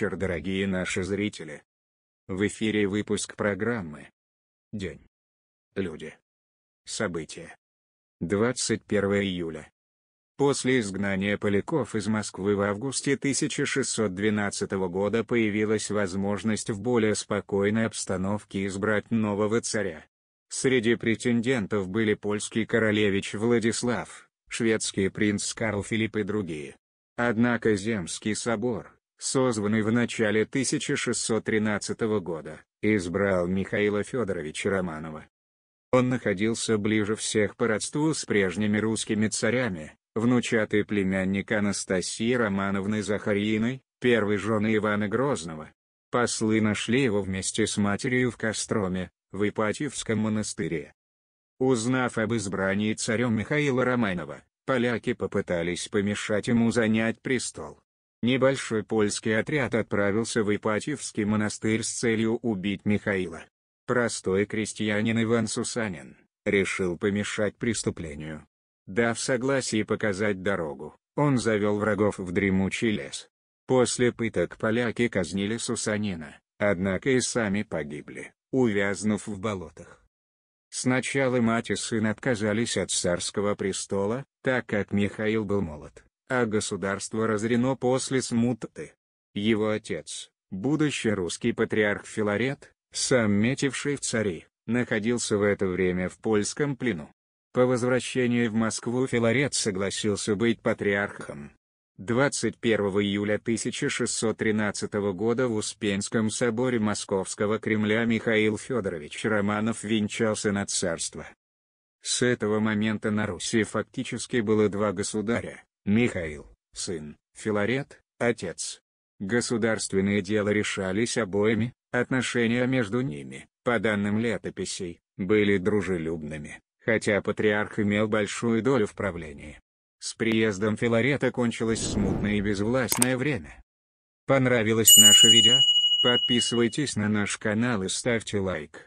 вечер, дорогие наши зрители. В эфире выпуск программы «День. Люди. События». 21 июля. После изгнания поляков из Москвы в августе 1612 года появилась возможность в более спокойной обстановке избрать нового царя. Среди претендентов были польский королевич Владислав, шведский принц Карл Филипп и другие. Однако Земский собор, созванный в начале 1613 года, избрал Михаила Федоровича Романова. Он находился ближе всех по родству с прежними русскими царями, внучатый племянник Анастасии Романовны Захариной, первой жены Ивана Грозного. Послы нашли его вместе с матерью в Костроме, в Ипатьевском монастыре. Узнав об избрании царем Михаила Романова, поляки попытались помешать ему занять престол. Небольшой польский отряд отправился в Ипатьевский монастырь с целью убить Михаила. Простой крестьянин Иван Сусанин, решил помешать преступлению. Дав согласие показать дорогу, он завел врагов в дремучий лес. После пыток поляки казнили Сусанина, однако и сами погибли, увязнув в болотах. Сначала мать и сын отказались от царского престола, так как Михаил был молод а государство разрено после смуты. Его отец, будущий русский патриарх Филарет, сам метивший в цари, находился в это время в польском плену. По возвращении в Москву Филарет согласился быть патриархом. 21 июля 1613 года в Успенском соборе Московского Кремля Михаил Федорович Романов венчался на царство. С этого момента на Руси фактически было два государя, Михаил, сын, Филарет, отец. Государственные дела решались обоими, отношения между ними, по данным летописей, были дружелюбными, хотя патриарх имел большую долю в правлении. С приездом Филарета кончилось смутное и безвластное время. Понравилось наше видео? Подписывайтесь на наш канал и ставьте лайк.